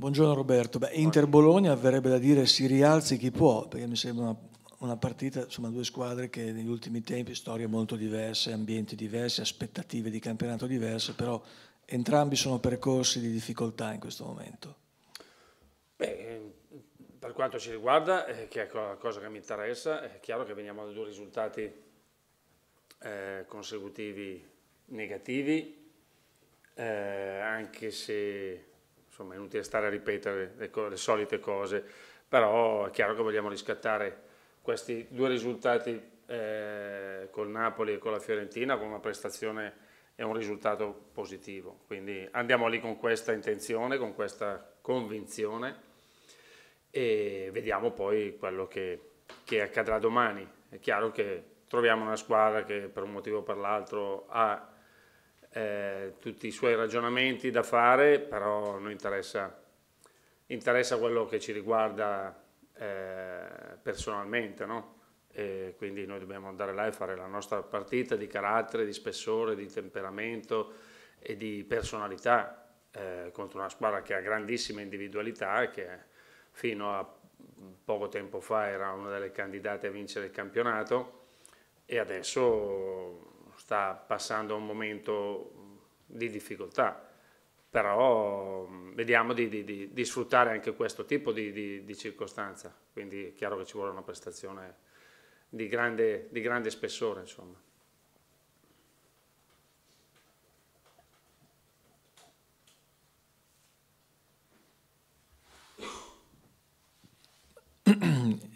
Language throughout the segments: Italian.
Buongiorno Roberto, Beh, Inter-Bologna verrebbe da dire si rialzi chi può, perché mi sembra una, una partita, insomma due squadre che negli ultimi tempi, storie molto diverse, ambienti diversi, aspettative di campionato diverse, però entrambi sono percorsi di difficoltà in questo momento. Beh, ehm, per quanto ci riguarda, eh, che è la cosa che mi interessa, è chiaro che veniamo da due risultati eh, consecutivi negativi, eh, anche se insomma è inutile stare a ripetere le, le, solite cose, però è chiaro che vogliamo riscattare questi due risultati eh, col Napoli e con la Fiorentina con una prestazione e un risultato positivo, quindi andiamo lì con questa intenzione, con questa convinzione e vediamo poi quello che, che accadrà domani. È chiaro che troviamo una squadra che per un motivo o per l'altro ha eh, tutti i suoi ragionamenti da fare, però non interessa, interessa quello che ci riguarda eh, personalmente, no? quindi noi dobbiamo andare là e fare la nostra partita di carattere, di spessore, di temperamento e di personalità eh, contro una squadra che ha grandissima individualità e che fino a poco tempo fa era una delle candidate a vincere il campionato e adesso sta passando un momento di difficoltà, però mm, vediamo di, di, di sfruttare anche questo tipo di, di, circostanza, quindi è chiaro che ci vuole una prestazione di grande, grande spessore. Insomma.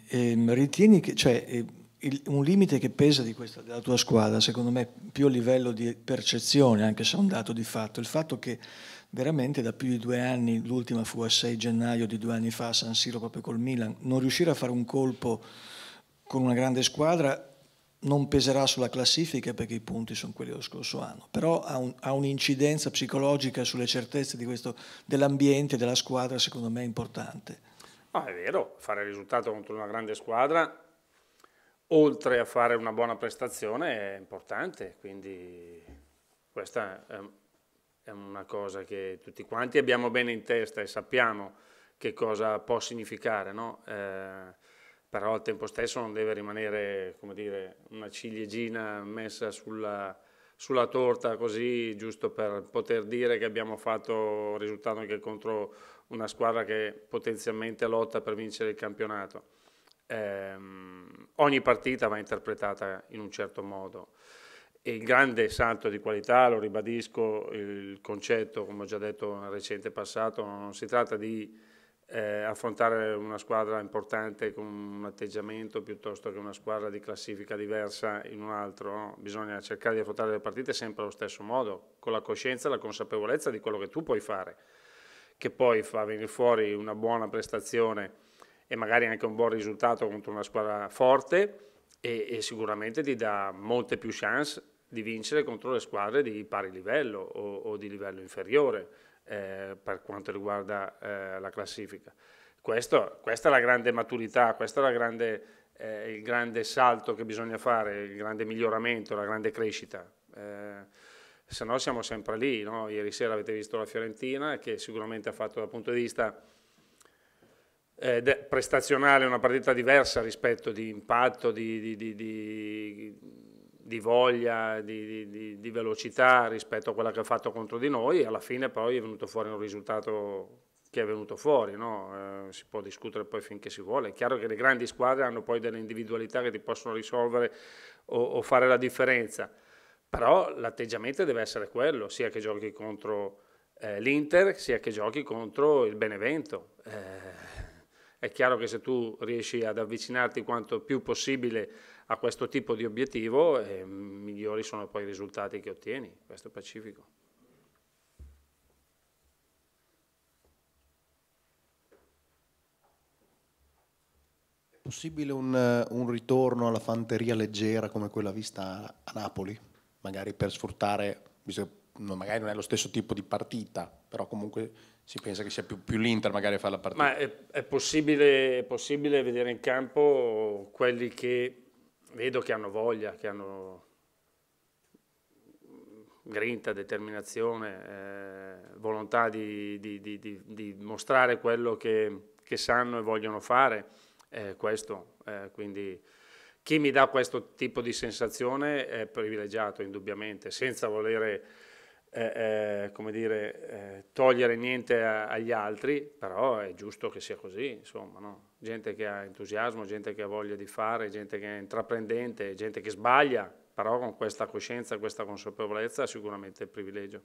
Ehm, ritieni che... Cioè, ehm, il, un limite che pesa questa, della tua squadra, secondo me, più a livello di percezione, anche se è un dato di fatto, il fatto che veramente da più di due anni, l'ultima fu a 6 gennaio di due anni fa a San Siro proprio col Milan, non riuscire a fare un colpo con una grande squadra non peserà sulla classifica perché i punti sono quelli dello scorso anno, però ha, un, ha un'incidenza psicologica sulle certezze dell'ambiente, della squadra, secondo me è importante. No, ah, è vero, fare risultato contro una grande squadra oltre a fare una buona prestazione è importante, quindi questa è una cosa che tutti quanti abbiamo bene in testa e sappiamo che cosa può significare, no? eh, però al tempo stesso non deve rimanere dire, una ciliegina messa sulla, sulla, torta così, giusto per poter dire che abbiamo fatto risultato anche contro una squadra che potenzialmente lotta per vincere il campionato ehm, ogni partita va interpretata in un certo modo. E il grande salto di qualità, lo ribadisco, il concetto, come ho già detto nel recente passato, non si tratta di eh, affrontare una squadra importante con un atteggiamento piuttosto che una squadra di classifica diversa in un altro, no? bisogna cercare di affrontare le partite sempre allo stesso modo, con la coscienza e la consapevolezza di quello che tu puoi fare, che poi fa venire fuori una buona prestazione e magari anche un buon risultato contro una squadra forte e, e sicuramente ti dà molte più chance di vincere contro le squadre di pari livello o, o di livello inferiore eh, per quanto riguarda eh, la classifica. Questo, questa è la grande maturità, questo è grande, eh, il grande salto che bisogna fare, il grande miglioramento, la grande crescita. Eh, se no siamo sempre lì, no? ieri sera avete visto la Fiorentina che sicuramente ha fatto dal punto di vista eh, prestazionale è una partita diversa rispetto di impatto, di, di, di, di voglia, di, velocità rispetto a quella che ha fatto contro di noi, alla fine poi è venuto fuori un risultato che è venuto fuori, no? eh, si può discutere poi finché si vuole, è chiaro che le grandi squadre hanno poi delle individualità che ti possono risolvere o, o fare la differenza, però l'atteggiamento deve essere quello, sia che giochi contro eh, l'Inter, sia che giochi contro il Benevento. Eh, è chiaro che se tu riesci ad avvicinarti quanto più possibile a questo tipo di obiettivo, eh, migliori sono poi i risultati che ottieni, questo è pacifico. Possibile un, eh, un ritorno alla fanteria leggera come quella vista a Napoli? Magari per sfruttare, magari non è lo stesso tipo di partita, però comunque si pensa che sia più, più l'Inter magari a fare la partita. Ma è, è, possibile, è, possibile, vedere in campo quelli che vedo che hanno voglia, che hanno grinta, determinazione, eh, volontà di, di, di, di, mostrare quello che, che, sanno e vogliono fare, eh, questo, eh, quindi chi mi dà questo tipo di sensazione è privilegiato indubbiamente, senza volere eh, eh, come dire, eh, togliere niente a, agli altri, però è giusto che sia così, insomma, no? gente che ha entusiasmo, gente che ha voglia di fare, gente che è intraprendente, gente che sbaglia, però con questa coscienza, questa consapevolezza è sicuramente il privilegio.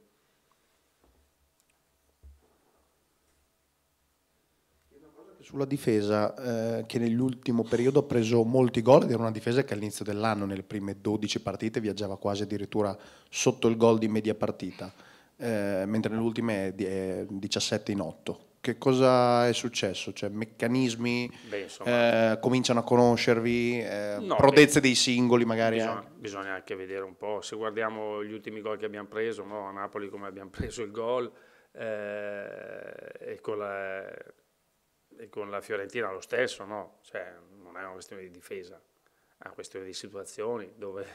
sulla difesa eh, che nell'ultimo periodo ha preso molti gol ed era una difesa che all'inizio dell'anno, nelle prime 12 partite, viaggiava quasi addirittura sotto il gol di media partita, eh, mentre nell'ultima è 17 in 8. Che cosa è successo? Cioè, meccanismi beh, insomma, eh, cominciano a conoscervi, eh, no, prodezze beh, dei singoli magari? Eh? Bisogna, bisogna, anche vedere un po'. Se guardiamo gli ultimi gol che abbiamo preso, no? a Napoli come abbiamo preso il gol, eh, e con la e con la Fiorentina lo stesso, no? Cioè, non è una questione di difesa, è una questione di situazioni dove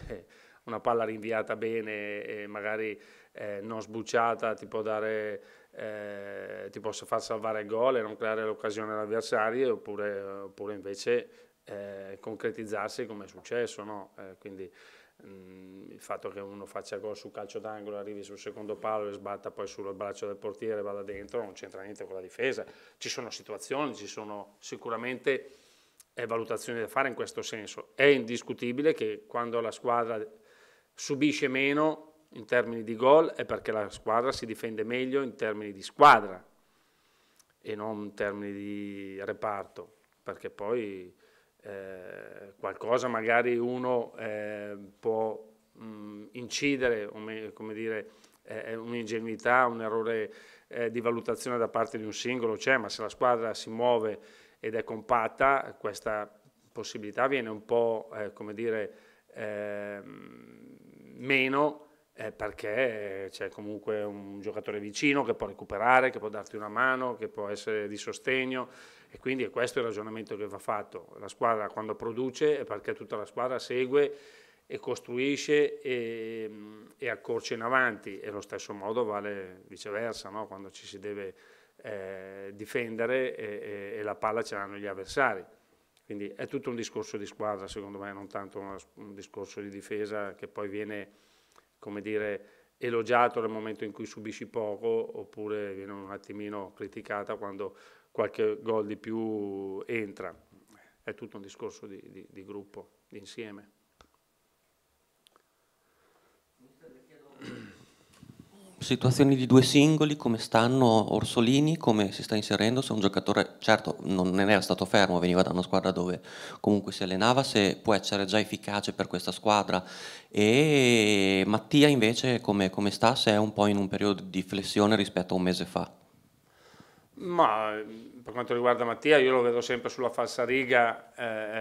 una palla rinviata bene e magari eh, non sbucciata ti può, dare, eh, ti possa far salvare il gol e non creare l'occasione all'avversario oppure, oppure invece eh, concretizzarsi come è successo, no? Eh, quindi, Mm, il fatto che uno faccia gol su calcio d'angolo, arrivi sul secondo palo e sbatta poi sul braccio del portiere, e vada dentro, non c'entra niente con la difesa. Ci sono situazioni, ci sono sicuramente eh, valutazioni da fare in questo senso. È indiscutibile che quando la squadra subisce meno in termini di gol è perché la squadra si difende meglio in termini di squadra e non in termini di reparto, perché poi eh, qualcosa magari uno eh, può mh, incidere, come dire, eh, un'ingenuità, un errore eh, di valutazione da parte di un singolo c'è, ma se la squadra si muove ed è compatta, questa possibilità viene un po', eh, come dire, ehm, meno perché c'è comunque un giocatore vicino che può recuperare, che può darti una mano, che può essere di sostegno, e quindi questo il ragionamento che va fatto. La squadra quando produce è perché tutta la squadra segue e costruisce e, e accorcia in avanti e lo stesso modo vale viceversa no? quando ci si deve eh, difendere e, e, e, la palla ce l'hanno gli avversari. Quindi è tutto un discorso di squadra secondo me, non tanto un, un discorso di difesa che poi viene, come dire, elogiato nel momento in cui subisci poco oppure viene un attimino criticata quando qualche gol di più entra. È tutto un discorso di, di, di gruppo, di insieme. Situazioni di due singoli, come stanno Orsolini, come si sta inserendo, se un giocatore, certo non era stato fermo, veniva da una squadra dove comunque si allenava, se può essere già efficace per questa squadra e Mattia invece come, come sta, se è un po' in un periodo di flessione rispetto a un mese fa. Ma per quanto riguarda Mattia io lo vedo sempre sulla falsariga eh,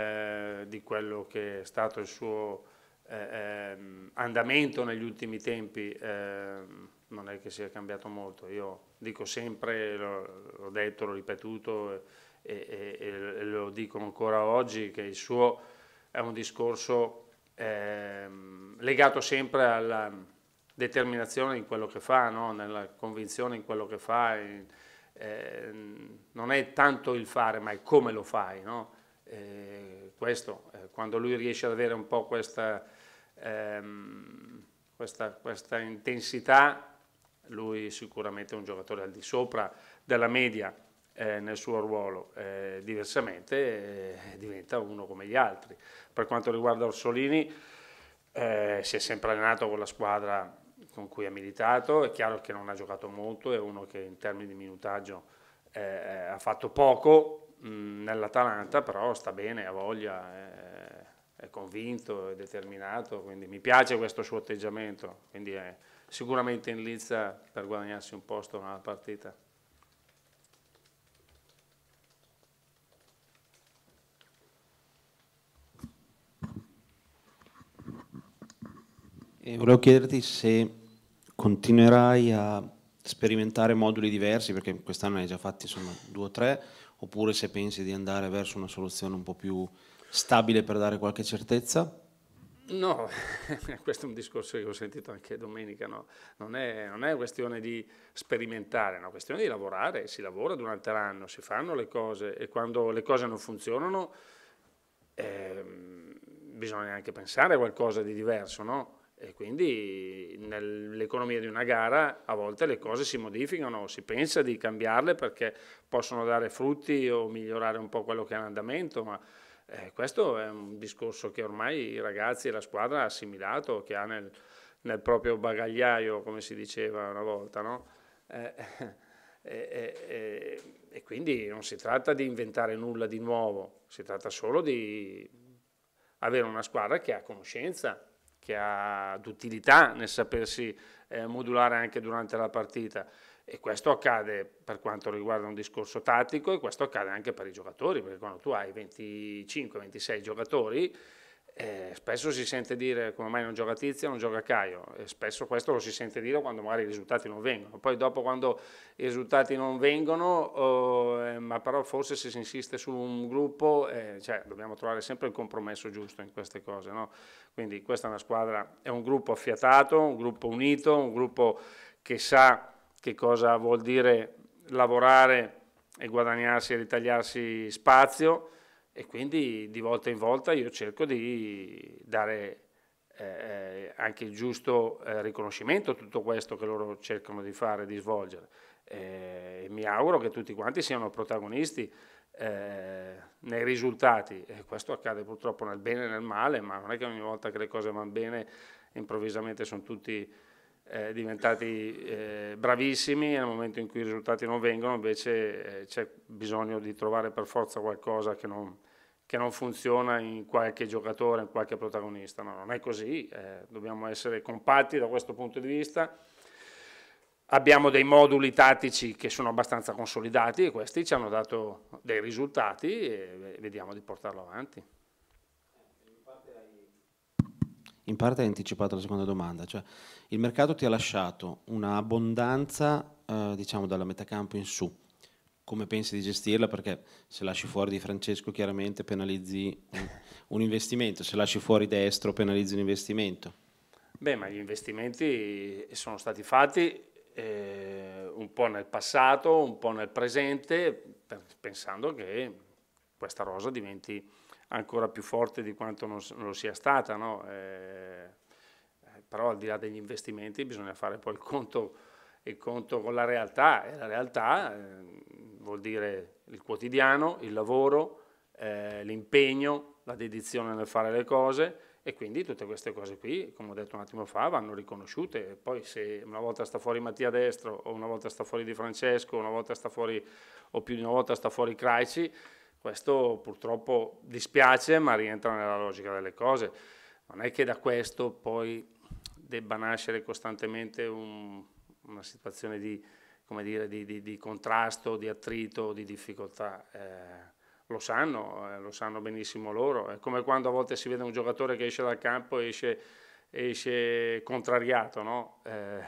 eh, di quello che è stato il suo eh, ehm, andamento negli ultimi tempi, eh, non è che sia cambiato molto, io dico sempre, l'ho detto, l'ho ripetuto e, e, e, lo dico ancora oggi, che il suo è un discorso ehm, legato sempre alla determinazione in quello che fa, no? nella convinzione in quello che fa. In, eh, non è tanto il fare, ma è come lo fai. No? Eh, questo, eh, quando lui riesce ad avere un po' questa, ehm, questa, questa intensità, lui sicuramente è un giocatore al di sopra della media eh, nel suo ruolo, eh, diversamente eh, diventa uno come gli altri. Per quanto riguarda Orsolini, eh, si è sempre allenato con la squadra con cui ha militato, è chiaro che non ha giocato molto, è uno che in termini di minutaggio eh, eh ha fatto poco mh, mm, nell'Atalanta, però sta bene, ha voglia, è, eh, è, convinto, è determinato, quindi mi piace questo suo atteggiamento, quindi è sicuramente in lizza per guadagnarsi un posto nella partita. E eh, volevo chiederti se continuerai a sperimentare moduli diversi, perché quest'anno ne hai già fatti insomma, due o tre, oppure se pensi di andare verso una soluzione un po' più stabile per dare qualche certezza? No, questo è un discorso che ho sentito anche domenica, no? non, è, non è questione di sperimentare, è una questione di lavorare, si lavora durante l'anno, si fanno le cose e quando le cose non funzionano eh, bisogna anche pensare a qualcosa di diverso, no? E quindi nell'economia di una gara a volte le cose si modificano, si pensa di cambiarle perché possono dare frutti o migliorare un po' quello che è l'andamento, ma eh, questo è un discorso che ormai i ragazzi e la squadra ha assimilato, che ha nel, nel proprio bagagliaio, come si diceva una volta, no? eh, eh, e quindi non si tratta di inventare nulla di nuovo, si tratta solo di avere una squadra che ha conoscenza che ha d'utilità nel sapersi eh, modulare anche durante la partita e questo accade per quanto riguarda un discorso tattico e questo accade anche per i giocatori, perché quando tu hai 25-26 giocatori eh, spesso si sente dire come mai non gioca Tizio, non gioca Caio, e spesso questo lo si sente dire quando magari i risultati non vengono, poi dopo quando i risultati non vengono, eh, eh, ma però forse se si insiste su un gruppo, eh, cioè, dobbiamo trovare sempre il compromesso giusto in queste cose, no? quindi questa è una squadra, è un gruppo affiatato, un gruppo unito, un gruppo che sa che cosa vuol dire lavorare e guadagnarsi e ritagliarsi spazio, e quindi di volta in volta io cerco di dare eh, eh, anche il giusto eh, riconoscimento a tutto questo che loro cercano di fare, di svolgere. Eh, mi auguro che tutti quanti siano protagonisti eh, nei risultati. E questo accade purtroppo nel bene e nel male, ma non è che ogni volta che le cose vanno bene improvvisamente sono tutti eh, diventati eh, bravissimi e nel momento in cui i risultati non vengono invece eh, c'è bisogno di trovare per forza qualcosa che non, che non, funziona in qualche giocatore, in qualche protagonista. No, non è così, eh, dobbiamo essere compatti da questo punto di vista. Abbiamo dei moduli tattici che sono abbastanza consolidati e questi ci hanno dato dei risultati e eh, vediamo di portarlo avanti in parte hai anticipato la seconda domanda, cioè il mercato ti ha lasciato un'abbondanza eh, diciamo dalla metà campo in su, come pensi di gestirla? Perché se lasci fuori di Francesco chiaramente penalizzi un investimento, se lasci fuori destro penalizzi un investimento. Beh, ma gli investimenti sono stati fatti eh, un po' nel passato, un po' nel presente, pensando che questa rosa diventi ancora più forte di quanto non, non lo sia stata. No? Eh, eh, però al di là degli investimenti bisogna fare poi il conto, il conto con la realtà e la realtà eh, vuol dire il quotidiano, il lavoro, eh, l'impegno, la dedizione nel fare le cose e quindi tutte queste cose qui, come ho detto un attimo fa, vanno riconosciute. Poi se una volta sta fuori Mattia Destro o una volta sta fuori Di Francesco, una volta sta fuori o più di una volta sta fuori Craici, questo purtroppo dispiace, ma rientra nella logica delle cose. Non è che da questo poi debba nascere costantemente un, una situazione di, dire, di, di, di, contrasto, di attrito, di difficoltà. Eh, lo sanno, eh, lo sanno benissimo loro. È come quando a volte si vede un giocatore che esce dal campo e esce, esce contrariato. No? Eh,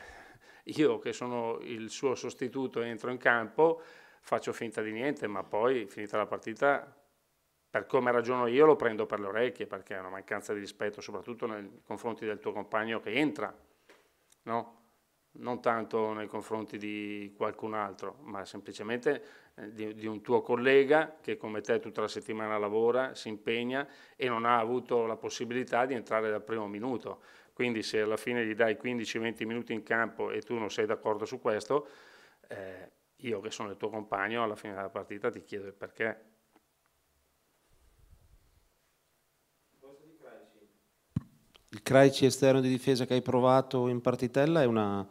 io che sono il suo sostituto entro in campo faccio finta di niente, ma poi finita la partita, per come ragiono io, lo prendo per le orecchie, perché è una mancanza di rispetto, soprattutto nei confronti del tuo compagno che entra, no? non tanto nei confronti di qualcun altro, ma semplicemente eh, di, di, un tuo collega che come te tutta la settimana lavora, si impegna e non ha avuto la possibilità di entrare dal primo minuto. Quindi se alla fine gli dai 15-20 minuti in campo e tu non sei d'accordo su questo, eh, io che sono il tuo compagno alla fine della partita ti chiedo il perché. Il Craici esterno di difesa che hai provato in partitella è una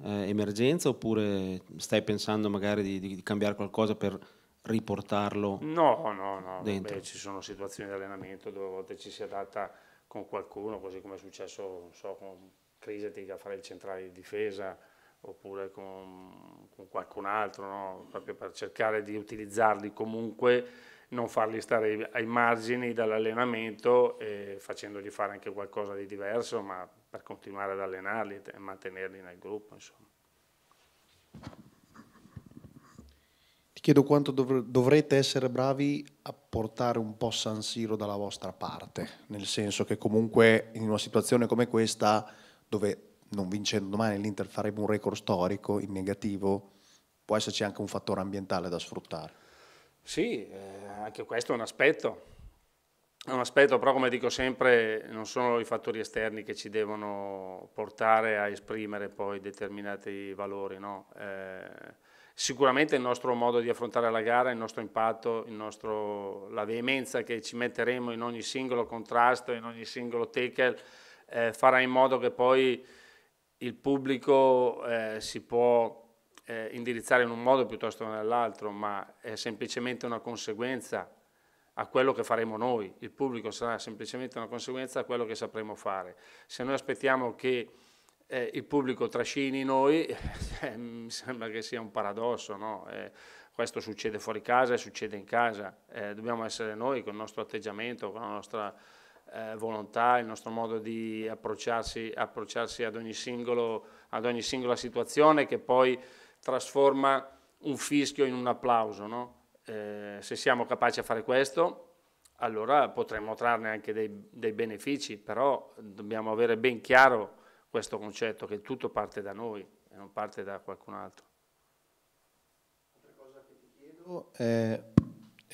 eh, emergenza oppure stai pensando magari di, di, cambiare qualcosa per riportarlo? No, no, no, Beh, ci sono situazioni di allenamento dove a volte ci si adatta con qualcuno, così come è successo so, con Crisetti a fare il centrale di difesa, oppure con, con qualcun altro, no? proprio per cercare di utilizzarli comunque, non farli stare ai margini dall'allenamento e facendogli fare anche qualcosa di diverso, ma per continuare ad allenarli e mantenerli nel gruppo. Insomma. Ti chiedo quanto dovr dovrete essere bravi a portare un po' San Siro dalla vostra parte, nel senso che comunque in una situazione come questa dove non vincendo domani l'Inter farebbe un record storico in negativo, può esserci anche un fattore ambientale da sfruttare. Sì, eh, anche questo è un aspetto. È un aspetto, però come dico sempre, non sono i fattori esterni che ci devono portare a esprimere poi determinati valori. No? Eh, sicuramente il nostro modo di affrontare la gara, il nostro impatto, il nostro, la veemenza che ci metteremo in ogni singolo contrasto, in ogni singolo tackle, eh, farà in modo che poi il pubblico eh, si può eh, indirizzare in un modo piuttosto che nell'altro, ma è semplicemente una conseguenza a quello che faremo noi, il pubblico sarà semplicemente una conseguenza a quello che sapremo fare. Se noi aspettiamo che eh, il pubblico trascini noi, eh, mi sembra che sia un paradosso, no? eh, questo succede fuori casa e succede in casa, eh, dobbiamo essere noi con il nostro atteggiamento, con la nostra eh, volontà, il nostro modo di approcciarsi, approcciarsi ad, ogni singolo, ad, ogni singola situazione che poi trasforma un fischio in un applauso. No? Eh, se siamo capaci a fare questo, allora potremmo trarne anche dei, dei, benefici, però dobbiamo avere ben chiaro questo concetto che tutto parte da noi e non parte da qualcun altro. Altra cosa che ti chiedo è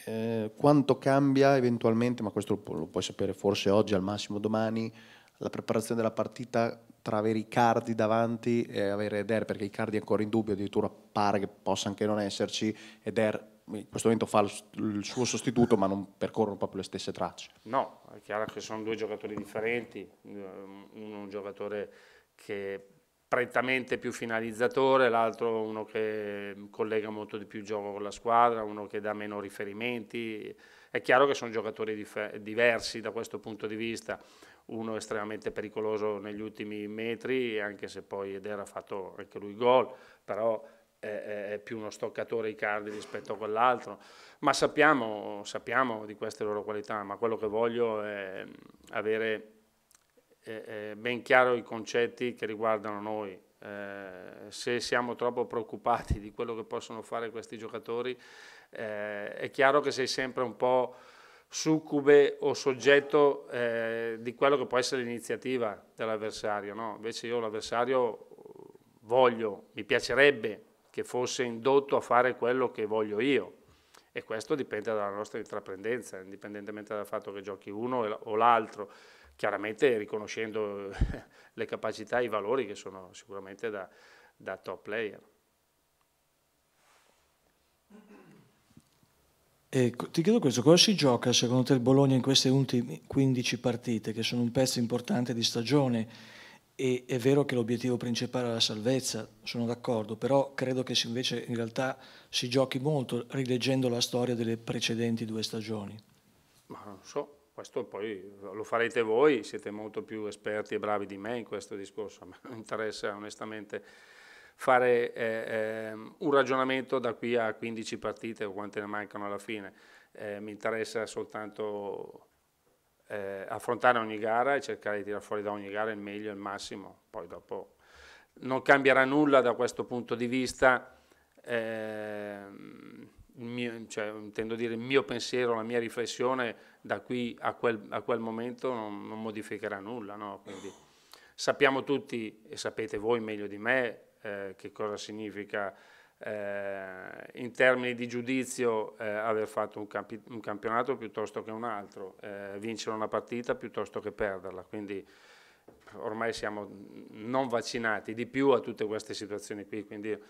eh, quanto cambia eventualmente, ma questo lo puoi sapere forse oggi, al massimo domani, la preparazione della partita tra avere i cardi davanti e avere Eder, perché i cardi è ancora in dubbio, addirittura pare che possa anche non esserci, Eder in questo momento fa il suo sostituto ma non percorrono proprio le stesse tracce. No, è chiaro che sono due giocatori differenti, eh, uno è un giocatore che prettamente più finalizzatore, l'altro uno che collega molto di più il gioco con la squadra, uno che dà meno riferimenti. È chiaro che sono giocatori diversi da questo punto di vista, uno estremamente pericoloso negli ultimi metri, anche se poi Eder ha fatto anche lui gol, però è, più uno stoccatore Icardi rispetto a quell'altro, ma sappiamo, sappiamo di queste loro qualità, ma quello che voglio è avere eh, eh, ben chiaro i concetti che riguardano noi. Eh, se siamo troppo preoccupati di quello che possono fare questi giocatori, è chiaro che sei sempre un po' succube o soggetto eh, di quello che può essere l'iniziativa dell'avversario. No? Invece io l'avversario voglio, mi piacerebbe che fosse indotto a fare quello che voglio io e questo dipende dalla nostra intraprendenza, indipendentemente dal fatto che giochi uno o l'altro chiaramente riconoscendo eh, le capacità e i valori che sono sicuramente da, da top player. E ti chiedo questo, cosa si gioca secondo te il Bologna in queste ultime 15 partite, che sono un pezzo importante di stagione? E è vero che l'obiettivo principale è la salvezza, sono d'accordo, però credo che invece in realtà si giochi molto rileggendo la storia delle precedenti due stagioni. Ma non so, questo poi lo farete voi, siete molto più esperti e bravi di me in questo discorso, a me non interessa onestamente fare eh, um, un ragionamento da qui a 15 partite o quante ne mancano alla fine, eh, mi interessa soltanto eh, affrontare ogni gara e cercare di tirare fuori da ogni gara il meglio e il massimo, poi dopo non cambierà nulla da questo punto di vista, ehm, mio, cioè, intendo dire il mio pensiero, la mia riflessione da qui a quel, a quel momento non, non, modificherà nulla. No? Quindi sappiamo tutti, e sapete voi meglio di me, eh, che cosa significa eh, in termini di giudizio eh, aver fatto un, campi un, campionato piuttosto che un altro, eh, vincere una partita piuttosto che perderla. Quindi ormai siamo non vaccinati di più a tutte queste situazioni qui, quindi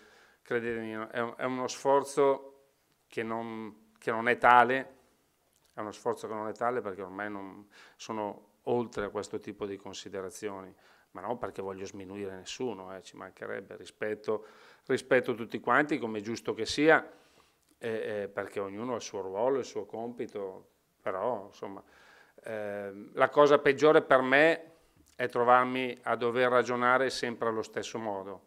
credetemi, è, un, è uno sforzo che non, che non è tale è uno sforzo che non è tale perché ormai non sono oltre a questo tipo di considerazioni, ma non perché voglio sminuire nessuno, eh, ci mancherebbe rispetto, rispetto, a tutti quanti come è giusto che sia, eh, eh, perché ognuno ha il suo ruolo, il suo compito, però insomma ehm, la cosa peggiore per me è trovarmi a dover ragionare sempre allo stesso modo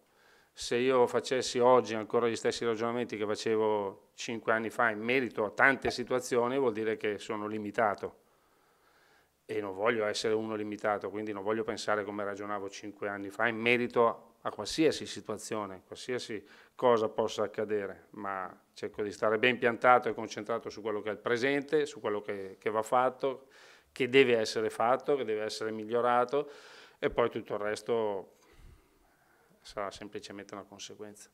se io facessi oggi ancora gli stessi ragionamenti che facevo cinque anni fa in merito a tante situazioni, vuol dire che sono limitato e non voglio essere uno limitato, quindi non voglio pensare come ragionavo cinque anni fa in merito a qualsiasi situazione, qualsiasi cosa possa accadere, ma cerco di stare ben piantato e concentrato su quello che è il presente, su quello che, che va fatto, che deve essere fatto, che deve essere migliorato e poi tutto il resto sarà semplicemente una conseguenza.